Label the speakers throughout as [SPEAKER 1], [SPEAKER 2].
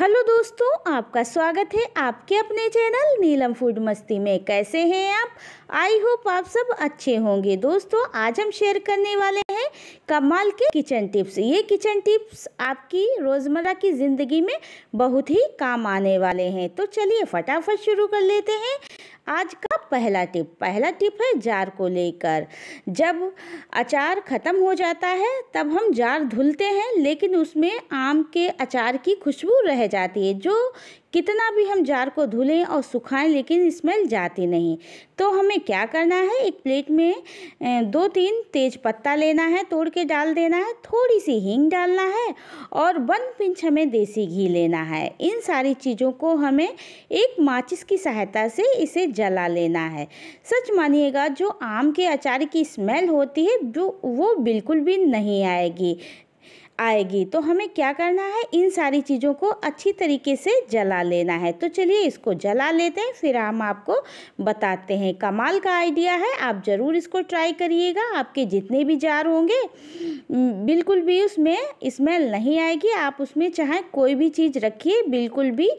[SPEAKER 1] hello दोस्तों आपका स्वागत है आपके अपने चैनल नीलम फूड मस्ती में कैसे हैं आप आई होप आप सब अच्छे होंगे दोस्तों आज हम शेयर करने वाले हैं कमाल के किचन टिप्स ये किचन टिप्स आपकी रोज़मर्रा की ज़िंदगी में बहुत ही काम आने वाले हैं तो चलिए फटाफट शुरू कर लेते हैं आज का पहला टिप पहला टिप है जार को लेकर जब अचार ख़त्म हो जाता है तब हम जार धुलते हैं लेकिन उसमें आम के अचार की खुशबू रह जाती है जो कितना भी हम जार को धुलें और सुखाएं लेकिन स्मेल जाती नहीं तो हमें क्या करना है एक प्लेट में दो तीन तेज पत्ता लेना है तोड़ के डाल देना है थोड़ी सी हींग डालना है और वन पिंच हमें देसी घी लेना है इन सारी चीज़ों को हमें एक माचिस की सहायता से इसे जला लेना है सच मानिएगा जो आम के अचार की स्मेल होती है जो वो बिल्कुल भी नहीं आएगी आएगी तो हमें क्या करना है इन सारी चीज़ों को अच्छी तरीके से जला लेना है तो चलिए इसको जला लेते हैं फिर हम आपको बताते हैं कमाल का आइडिया है आप ज़रूर इसको ट्राई करिएगा आपके जितने भी जार होंगे बिल्कुल भी उसमें स्मेल नहीं आएगी आप उसमें चाहे कोई भी चीज़ रखिए बिल्कुल भी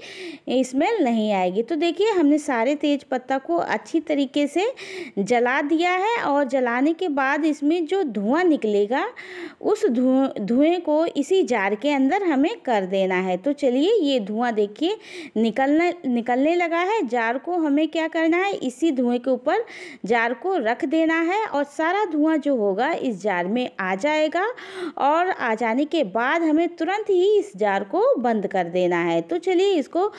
[SPEAKER 1] स्मेल नहीं आएगी तो देखिए हमने सारे तेज पत्ता को अच्छी तरीके से जला दिया है और जलाने के बाद इसमें जो धुआँ निकलेगा उस धुएँ धुएँ को इसी जार के अंदर हमें कर देना है तो चलिए ये धुआं देखिए निकलना निकलने लगा है जार को हमें क्या करना है इसी धुएं के ऊपर जार को रख देना है और सारा धुआं जो होगा इस जार में आ जाएगा और आ जाने के बाद हमें तुरंत ही इस जार को बंद कर देना है तो चलिए इसको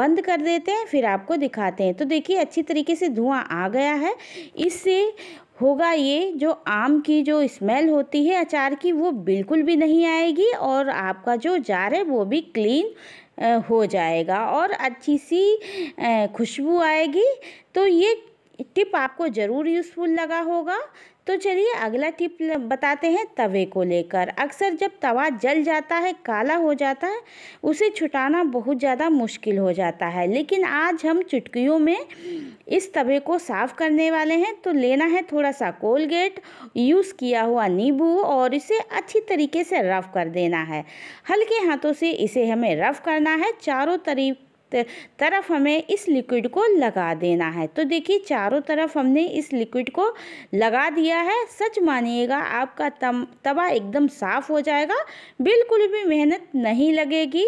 [SPEAKER 1] बंद कर देते हैं फिर आपको दिखाते हैं तो देखिए अच्छी तरीके से धुआँ आ गया है इससे होगा ये जो आम की जो स्मेल होती है अचार की वो बिल्कुल भी नहीं आएगी और आपका जो जार है वो भी क्लीन हो जाएगा और अच्छी सी खुशबू आएगी तो ये टिप आपको ज़रूर यूज़फुल लगा होगा तो चलिए अगला टिप बताते हैं तवे को लेकर अक्सर जब तवा जल जाता है काला हो जाता है उसे छुटाना बहुत ज़्यादा मुश्किल हो जाता है लेकिन आज हम चुटकियों में इस तवे को साफ़ करने वाले हैं तो लेना है थोड़ा सा कोलगेट यूज़ किया हुआ नींबू और इसे अच्छी तरीके से रफ़ कर देना है हल्के हाथों से इसे हमें रफ़ करना है चारों तरीफ तरफ हमें इस लिक्विड को लगा देना है तो देखिए चारों तरफ हमने इस लिक्विड को लगा दिया है सच मानिएगा आपका तम तवा एकदम साफ़ हो जाएगा बिल्कुल भी मेहनत नहीं लगेगी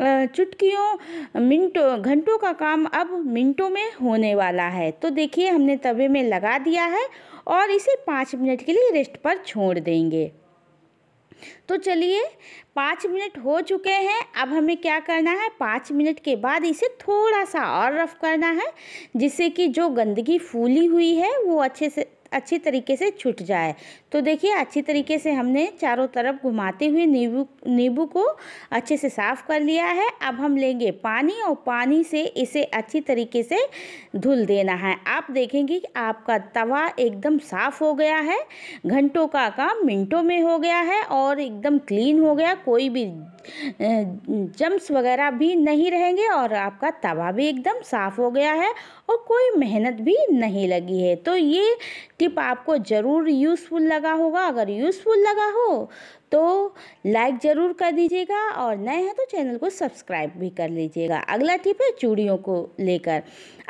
[SPEAKER 1] चुटकियों मिनटों घंटों का काम अब मिनटों में होने वाला है तो देखिए हमने तवे में लगा दिया है और इसे पाँच मिनट के लिए रेस्ट पर छोड़ देंगे तो चलिए पाँच मिनट हो चुके हैं अब हमें क्या करना है पाँच मिनट के बाद इसे थोड़ा सा और रफ़ करना है जिससे कि जो गंदगी फूली हुई है वो अच्छे से अच्छी तरीके से छूट जाए तो देखिए अच्छी तरीके से हमने चारों तरफ घुमाते हुए नींबू नींबू को अच्छे से साफ़ कर लिया है अब हम लेंगे पानी और पानी से इसे अच्छी तरीके से धुल देना है आप देखेंगे कि आपका तवा एकदम साफ़ हो गया है घंटों का काम मिनटों में हो गया है और एकदम क्लीन हो गया कोई भी जम्स वगैरह भी नहीं रहेंगे और आपका तवा भी एकदम साफ़ हो गया है और कोई मेहनत भी नहीं लगी है तो ये टिप आपको ज़रूर यूज़फुल लगा होगा अगर यूज़फुल लगा हो तो लाइक ज़रूर कर दीजिएगा और नए हैं तो चैनल को सब्सक्राइब भी कर लीजिएगा अगला टिप है चूड़ियों को लेकर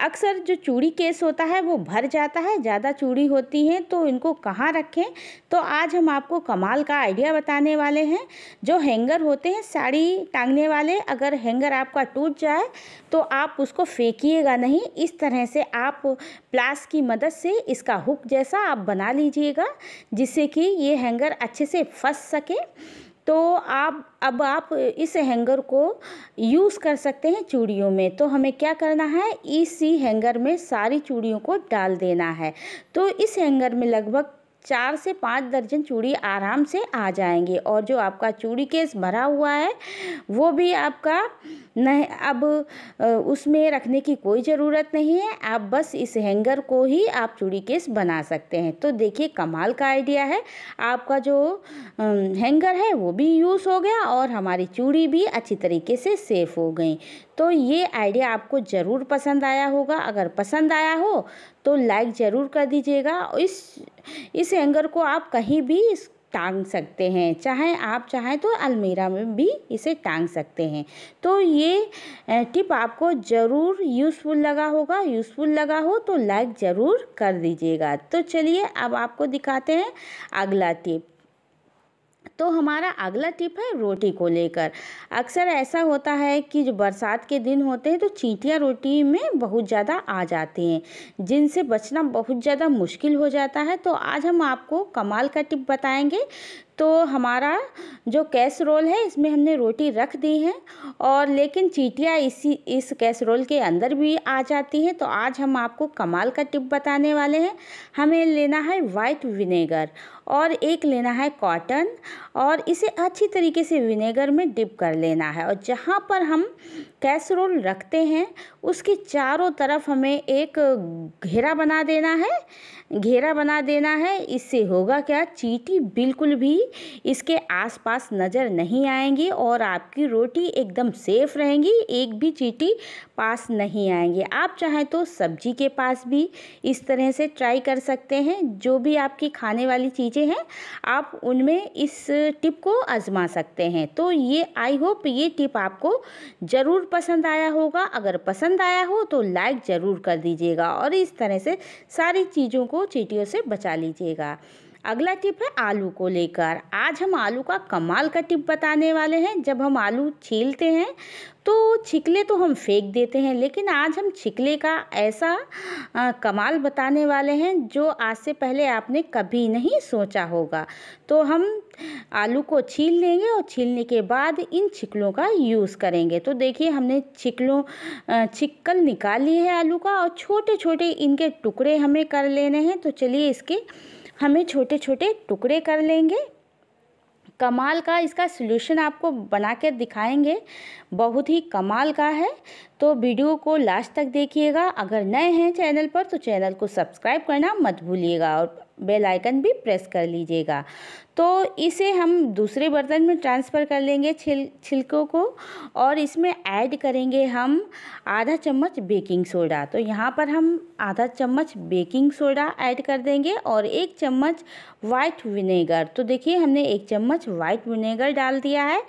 [SPEAKER 1] अक्सर जो चूड़ी केस होता है वो भर जाता है ज़्यादा चूड़ी होती हैं तो इनको कहाँ रखें तो आज हम आपको कमाल का आइडिया बताने वाले हैं जो हैंगर होते हैं साड़ी टांगने वाले अगर हैंगर आपका टूट जाए तो आप उसको फेंकीेगा नहीं इस तरह से आप प्लास की मदद से इसका हुक जैसा आप बना लीजिएगा जिससे कि ये हैंगर अच्छे से फंस सक करके तो आप अब आप इस हैंगर को यूज़ कर सकते हैं चूड़ियों में तो हमें क्या करना है इसी हैंगर में सारी चूड़ियों को डाल देना है तो इस हैंगर में लगभग चार से पाँच दर्जन चूड़ी आराम से आ जाएंगे और जो आपका चूड़ी केस भरा हुआ है वो भी आपका नहीं अब उसमें रखने की कोई ज़रूरत नहीं है आप बस इस हैंगर को ही आप चूड़ी केस बना सकते हैं तो देखिए कमाल का आइडिया है आपका जो हैंगर है वो भी यूज़ हो गया और हमारी चूड़ी भी अच्छी तरीके से सेफ़ हो गई तो ये आइडिया आपको ज़रूर पसंद आया होगा अगर पसंद आया हो तो लाइक ज़रूर कर दीजिएगा इस इस हैंगर को आप कहीं भी टांग सकते हैं चाहे आप चाहें तो अलमीरा में भी इसे टांग सकते हैं तो ये टिप आपको ज़रूर यूज़फुल लगा होगा यूज़फुल लगा हो तो लाइक ज़रूर कर दीजिएगा तो चलिए अब आपको दिखाते हैं अगला टिप तो हमारा अगला टिप है रोटी को लेकर अक्सर ऐसा होता है कि जो बरसात के दिन होते हैं तो चीटियाँ रोटी में बहुत ज़्यादा आ जाते हैं जिनसे बचना बहुत ज़्यादा मुश्किल हो जाता है तो आज हम आपको कमाल का टिप बताएंगे तो हमारा जो कैसरोल है इसमें हमने रोटी रख दी है और लेकिन चीटियाँ इसी इस कैसरोल के अंदर भी आ जाती हैं तो आज हम आपको कमाल का टिप बताने वाले हैं हमें लेना है वाइट विनेगर और एक लेना है कॉटन और इसे अच्छी तरीके से विनेगर में डिप कर लेना है और जहाँ पर हम कैसरोल रखते हैं उसके चारों तरफ हमें एक घेरा बना देना है घेरा बना देना है इससे होगा क्या चीटी बिल्कुल भी इसके आसपास नज़र नहीं आएंगी और आपकी रोटी एकदम सेफ़ रहेंगी एक भी चीटी पास नहीं आएंगे आप चाहें तो सब्जी के पास भी इस तरह से ट्राई कर सकते हैं जो भी आपकी खाने वाली चीज़ें हैं आप उनमें इस टिप को आज़मा सकते हैं तो ये आई होप ये टिप आपको ज़रूर पसंद आया होगा अगर पसंद आया हो तो लाइक ज़रूर कर दीजिएगा और इस तरह से सारी चीज़ों को चीटियों से बचा लीजिएगा अगला टिप है आलू को लेकर आज हम आलू का कमाल का टिप बताने वाले हैं जब हम आलू छीलते हैं तो छिकले तो हम फेंक देते हैं लेकिन आज हम छिकले का ऐसा आ, कमाल बताने वाले हैं जो आज से पहले आपने कभी नहीं सोचा होगा तो हम आलू को छील लेंगे और छीलने के बाद इन छिकलों का यूज़ करेंगे तो देखिए हमने छिकलों छिकल निकाल लिए है आलू का और छोटे छोटे इनके टुकड़े हमें कर लेने हैं तो चलिए इसके हमें छोटे छोटे टुकड़े कर लेंगे कमाल का इसका सोल्यूशन आपको बना के दिखाएंगे बहुत ही कमाल का है तो वीडियो को लास्ट तक देखिएगा अगर नए हैं चैनल पर तो चैनल को सब्सक्राइब करना मत भूलिएगा और बेल आइकन भी प्रेस कर लीजिएगा तो इसे हम दूसरे बर्तन में ट्रांसफ़र कर लेंगे छिल छिलकों को और इसमें ऐड करेंगे हम आधा चम्मच बेकिंग सोडा तो यहाँ पर हम आधा चम्मच बेकिंग सोडा ऐड कर देंगे और एक चम्मच वाइट विनेगर तो देखिए हमने एक चम्मच वाइट विनेगर डाल दिया है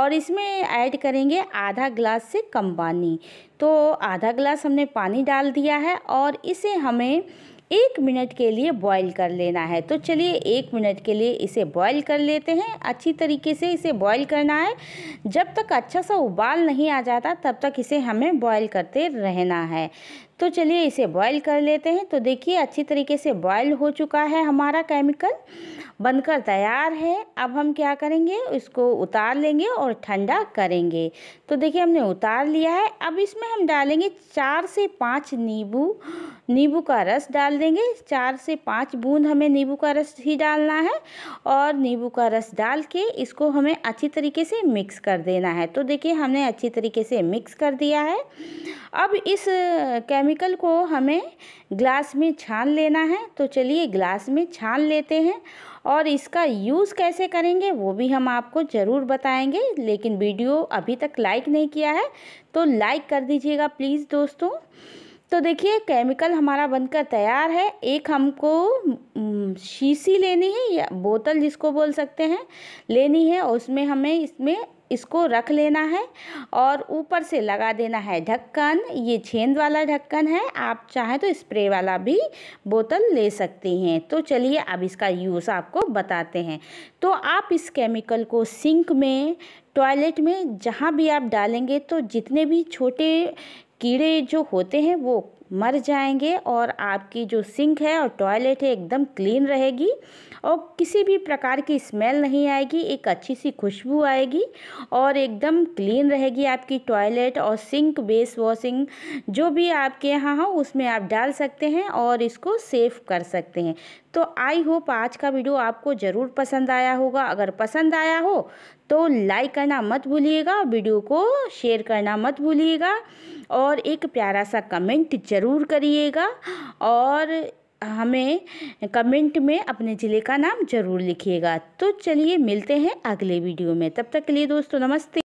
[SPEAKER 1] और इसमें ऐड करेंगे आधा ग्लास से कम पानी तो आधा ग्लास हमने पानी डाल दिया है और इसे हमें एक मिनट के लिए बॉईल कर लेना है तो चलिए एक मिनट के लिए इसे बॉईल कर लेते हैं अच्छी तरीके से इसे बॉईल करना है जब तक अच्छा सा उबाल नहीं आ जाता तब तक इसे हमें बॉईल करते रहना है तो चलिए इसे बॉईल कर लेते हैं तो देखिए अच्छी तरीके से बॉईल हो चुका है हमारा केमिकल बनकर तैयार है अब हम क्या करेंगे इसको उतार लेंगे और ठंडा करेंगे तो देखिए हमने उतार लिया है अब इसमें हम डालेंगे चार से पाँच नींबू नींबू का रस डाल देंगे चार से पाँच बूंद हमें नींबू का रस ही डालना है और नींबू का रस डाल के इसको हमें अच्छी तरीके से मिक्स कर देना है तो देखिए हमने अच्छी तरीके से मिक्स कर दिया है अब इस केमिकल केमिकल को हमें ग्लास में छान लेना है तो चलिए ग्लास में छान लेते हैं और इसका यूज़ कैसे करेंगे वो भी हम आपको ज़रूर बताएंगे लेकिन वीडियो अभी तक लाइक नहीं किया है तो लाइक कर दीजिएगा प्लीज़ दोस्तों तो देखिए केमिकल हमारा बनकर तैयार है एक हमको शीशी लेनी है या बोतल जिसको बोल सकते हैं लेनी है उसमें हमें इसमें इसको रख लेना है और ऊपर से लगा देना है ढक्कन ये छेंद वाला ढक्कन है आप चाहें तो स्प्रे वाला भी बोतल ले सकते हैं तो चलिए अब इसका यूज़ आपको बताते हैं तो आप इस केमिकल को सिंक में टॉयलेट में जहाँ भी आप डालेंगे तो जितने भी छोटे कीड़े जो होते हैं वो मर जाएंगे और आपकी जो सिंक है और टॉयलेट है एकदम क्लीन रहेगी और किसी भी प्रकार की स्मेल नहीं आएगी एक अच्छी सी खुशबू आएगी और एकदम क्लीन रहेगी आपकी टॉयलेट और सिंक बेस वॉशिंग जो भी आपके यहाँ हो उसमें आप डाल सकते हैं और इसको सेफ़ कर सकते हैं तो आई होप आज का वीडियो आपको ज़रूर पसंद आया होगा अगर पसंद आया हो तो लाइक करना मत भूलिएगा वीडियो को शेयर करना मत भूलिएगा और एक प्यारा सा कमेंट ज़रूर करिएगा और हमें कमेंट में अपने ज़िले का नाम ज़रूर लिखिएगा तो चलिए मिलते हैं अगले वीडियो में तब तक के लिए दोस्तों नमस्ते